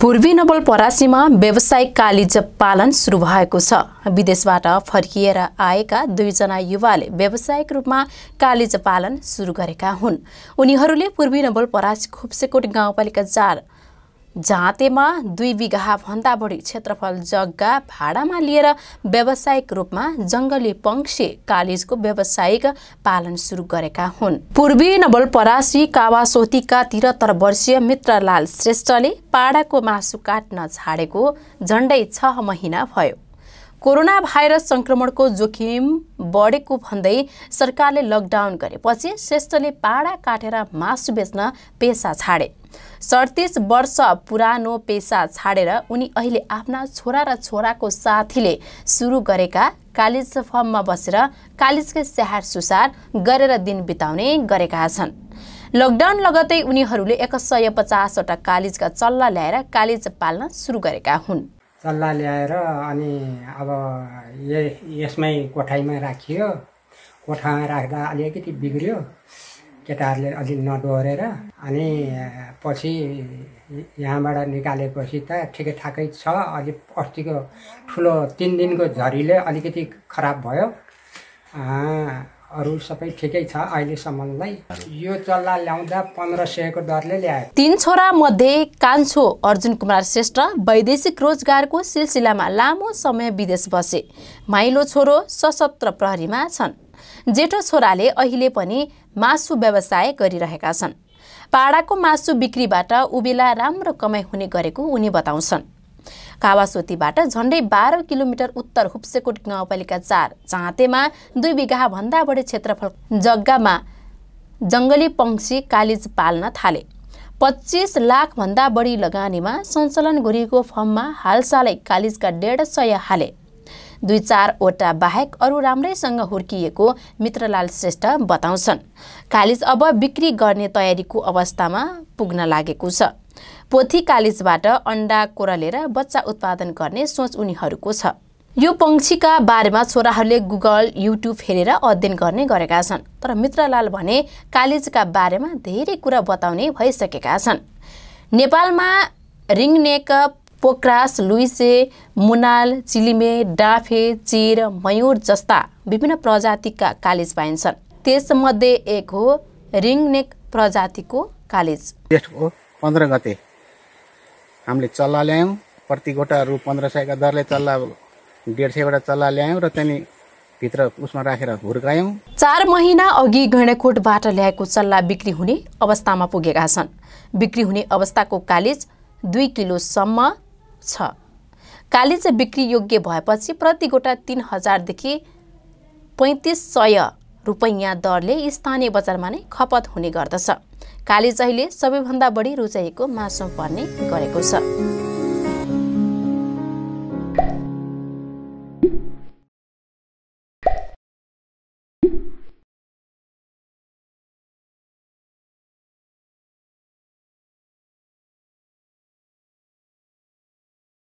पूर्वी नवलपरासीमा व्यावसायिक कालिज पालन सुरु भएको छ विदेशबाट फर्किएर आएका दुईजना युवाले व्यावसायिक रूपमा कालिज पालन सुरु गरेका हुन् उनीहरूले पूर्वी नवलपरासी खुप्सेकोट गाउँपालिका चार झाँतेमा दुई भन्दा बढी क्षेत्रफल जग्गा भाडामा लिएर व्यावसायिक रूपमा जङ्गली पङ्क्षी कालेजको व्यावसायिक पालन सुरु गरेका हुन् पूर्वी नवलपरासी कावासोतीका तिहत्तर वर्षीय मित्रलाल श्रेष्ठले पाडाको मासु काट्न छाडेको झन्डै छ महिना भयो कोरोना भाइरस संक्रमणको जोखिम बढेको भन्दै सरकारले लकडाउन गरेपछि श्रेष्ठले पाडा काटेर मासु बेच्न पेसा छाडे सडतिस वर्ष पुरानो पेसा छाडेर उनी अहिले आफ्ना छोरा र छोराको साथीले सुरु गरेका कालिज फर्ममा बसेर कालिजकै स्याहार सुसार गरेर दिन बिताउने गरेका छन् लकडाउन लगतै उनीहरूले एक सय पचासवटा कालिजका चल्ला ल्याएर कालिज पाल्न सुरु गरेका हुन् चल्ला ल्याएर अनि अब यसमै कोठाइमा राखियो कोठामा राख्दा अलिकति बिग्रियो केटाहरूले अलि नडोरेर अनि पछि यहाँबाट निकालेपछि त ठिकै ठाकै छ अलि अस्तिको ठुलो तिन दिनको झरीले अलिकति खराब भयो अरू सबै ठिकै छ अहिलेसम्मलाई यो चल्ला ल्याउँदा पन्ध्र सयको दरले ल्यायो तिन छोरा मध्ये कान्छो अर्जुन कुमार श्रेष्ठ वैदेशिक रोजगारको सिलसिलामा लामो समय विदेश बसे माइलो छोरो सशस्त्र प्रहरीमा छन् जेठो छोराले अहिले पनि मासु व्यवसाय गरिरहेका छन् पाडाको मासु बिक्रीबाट उबेला राम्रो कमाइ हुने गरेको उनी बताउँछन् कावासोतीबाट झन्डै बाह्र किलोमिटर उत्तर हुप्सेकोट गाउँपालिका चार चाँतेमा दुई बिघा भन्दा बढी क्षेत्रफल जग्गामा जङ्गली पंक्षी कालिज पाल्न थाले पच्चिस लाखभन्दा बढी लगानीमा सञ्चालन गरिएको फर्ममा हालसालै कालिजका डेढ सय हाले दुई चारवटा बाहेक अरू राम्रैसँग हुर्किएको मित्रलाल श्रेष्ठ बताउँछन् कालिज अब बिक्री गर्ने तयारीको अवस्थामा पुग्न लागेको छ पोथी कालिजबाट अन्डा कोरालेर बच्चा उत्पादन गर्ने सोच उनीहरूको छ यो पङ्क्षीका बारेमा छोराहरूले गुगल युट्युब हेरेर अध्ययन गर्ने गरेका छन् तर मित्रलाल भने कालिजका बारेमा धेरै कुरा बताउने भइसकेका छन् नेपालमा रिङनेक पोक्रास लुइसे मुनाल चिलिमे डाफे चिर मयूर जस्ता विभिन्न प्रजातिका कालेज पाइन्छन् त्यसमध्ये एक हो रिङनेक प्रजातिको कालेज पन्ध्र गते हामीले चल्ला ल्यायौँ प्रति गोटा रु पन्ध्र सयका दरले चल्ला डेढ सयवटा चल्ला ल्यायौँ र त्यहाँदेखि भित्र उसमा राखेर हुर्कायौँ चार महिना अघि गैँडाकोटबाट ल्याएको चल्ला बिक्री हुने अवस्थामा पुगेका छन् बिक्री हुने अवस्थाको कालिज दुई किलोसम्म छ कालिज बिक्री योग्य भएपछि प्रति गोटा तिन हजारदेखि पैँतिस सय रुपैयाँ दरले स्थानीय बजारमा नै खपत हुने गर्दछ कालीचहिले सबैभन्दा बढी रुचाइएको मासु पर्ने गरेको छ